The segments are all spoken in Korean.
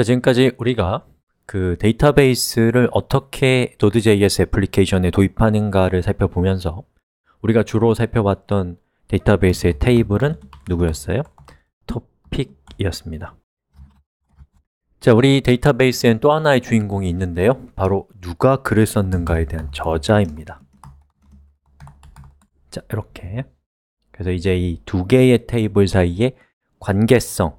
자, 지금까지 우리가 그 데이터베이스를 어떻게 Node.js 애플리케이션에 도입하는가를 살펴보면서 우리가 주로 살펴봤던 데이터베이스의 테이블은 누구였어요? 토픽이었습니다. 자, 우리 데이터베이스엔 또 하나의 주인공이 있는데요. 바로 누가 글을 썼는가에 대한 저자입니다. 자, 이렇게. 그래서 이제 이 두 개의 테이블 사이의 관계성을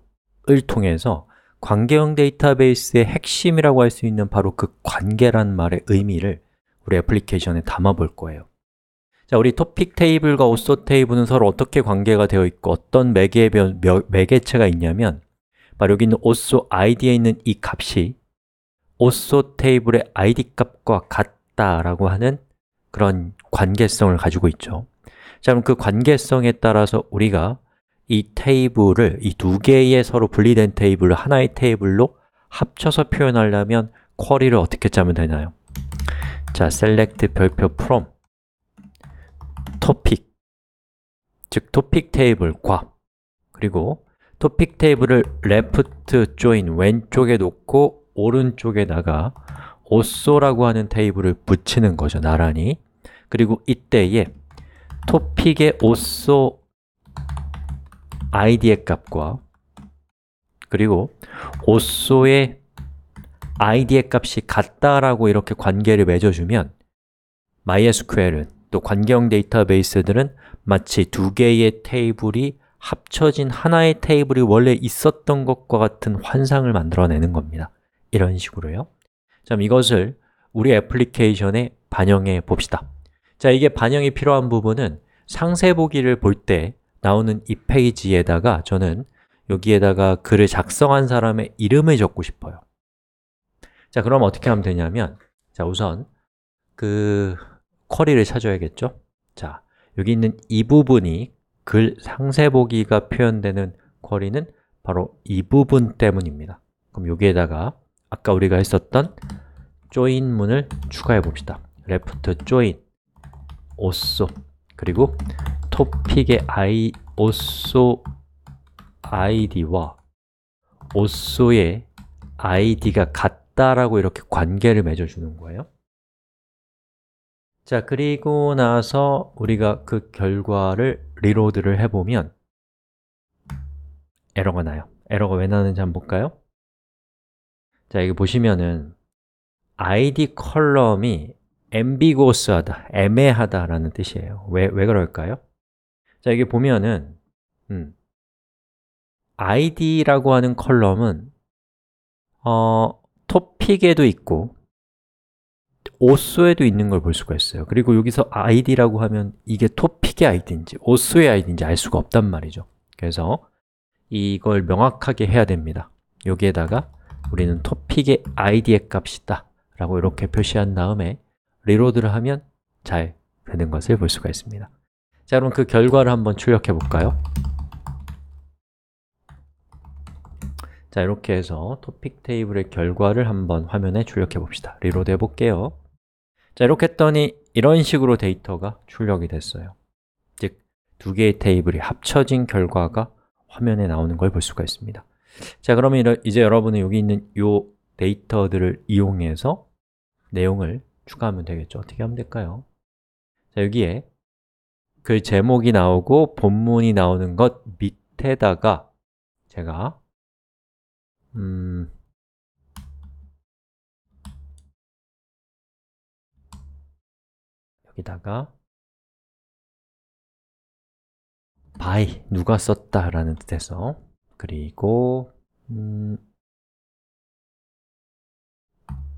통해서 관계형 데이터베이스의 핵심이라고 할 수 있는 바로 그 관계란 말의 의미를 우리 애플리케이션에 담아볼 거예요 자, 우리 토픽 테이블과 오소 테이블은 서로 어떻게 관계가 되어 있고 어떤 매개, 매개체가 있냐면 바로 여기 있는 오소 아이디에 있는 이 값이 오소 테이블의 아이디 값과 같다라고 하는 그런 관계성을 가지고 있죠 자, 그럼 그 관계성에 따라서 우리가 이 테이블을 이 두 개의 서로 분리된 테이블을 하나의 테이블로 합쳐서 표현하려면 쿼리를 어떻게 짜면 되나요? 자, select 별표 from topic 즉 topic 테이블과 그리고 topic 테이블을 left join 왼쪽에 놓고 오른쪽에다가 오쏘라고 하는 테이블을 붙이는 거죠, 나란히 그리고 이때에 topic의 오쏘 id의 값과 그리고 옷소의 id의 값이 같다라고 이렇게 관계를 맺어주면 MySQL은 또 관계형 데이터베이스들은 마치 두 개의 테이블이 합쳐진 하나의 테이블이 원래 있었던 것과 같은 환상을 만들어내는 겁니다 이런 식으로요 자, 이것을 우리 애플리케이션에 반영해 봅시다 자, 이게 반영이 필요한 부분은 상세 보기를 볼때 나오는 이 페이지에다가 저는 여기에다가 글을 작성한 사람의 이름을 적고 싶어요 자, 그럼 어떻게 하면 되냐면 자, 우선 그 쿼리를 찾아야겠죠? 자, 여기 있는 이 부분이 글 상세 보기가 표현되는 쿼리는 바로 이 부분 때문입니다 그럼 여기에다가 아까 우리가 했었던 join 문을 추가해 봅시다 left join also 그리고 토픽의 아이, 오소 아이디와 오소의 아이디가 같다라고 이렇게 관계를 맺어주는 거예요. 자, 그리고 나서 우리가 그 결과를 리로드를 해보면 에러가 나요. 에러가 왜 나는지 한번 볼까요? 자, 여기 보시면은 아이디 컬럼이 앰비고스하다 애매하다라는 뜻이에요. 왜, 왜 그럴까요? 자, 여기 보면은 음, id라고 하는 컬럼은 어, 토픽에도 있고 오수에도 있는 걸 볼 수가 있어요 그리고 여기서 id라고 하면 이게 토픽의 id인지 오수의 id인지 알 수가 없단 말이죠 그래서 이걸 명확하게 해야 됩니다 여기에다가 우리는 토픽의 id의 값이다 라고 이렇게 표시한 다음에 리로드를 하면 잘 되는 것을 볼 수가 있습니다 자, 그럼 그 결과를 한번 출력해 볼까요? 자, 이렇게 해서 토픽 테이블의 결과를 한번 화면에 출력해 봅시다. 리로드 해 볼게요. 자, 이렇게 했더니 이런 식으로 데이터가 출력이 됐어요. 즉, 두 개의 테이블이 합쳐진 결과가 화면에 나오는 걸 볼 수가 있습니다. 자, 그러면 이러, 이제 여러분은 여기 있는 이 데이터들을 이용해서 내용을 추가하면 되겠죠. 어떻게 하면 될까요? 자, 여기에 그 제목이 나오고 본문이 나오는 것 밑에다가 제가 음 여기다가 by 누가 썼다라는 뜻에서 그리고 음,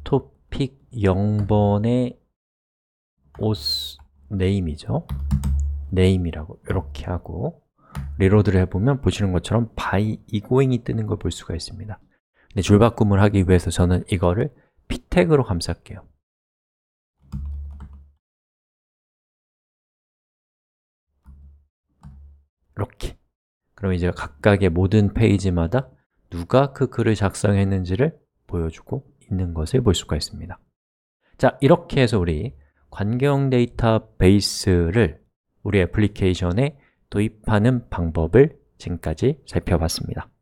토픽 0번의 n a m e 이죠 name이라고 이렇게 하고 리로드를 해보면 보시는 것처럼 by egoing이 뜨는 걸 볼 수가 있습니다 근데 줄바꿈을 하기 위해서 저는 이거를 p 태그로 감쌀게요 이렇게 그럼 이제 각각의 모든 페이지마다 누가 그 글을 작성했는지를 보여주고 있는 것을 볼 수가 있습니다 자, 이렇게 해서 우리 관계 데이터베이스를 우리 애플리케이션에 도입하는 방법을 지금까지 살펴봤습니다.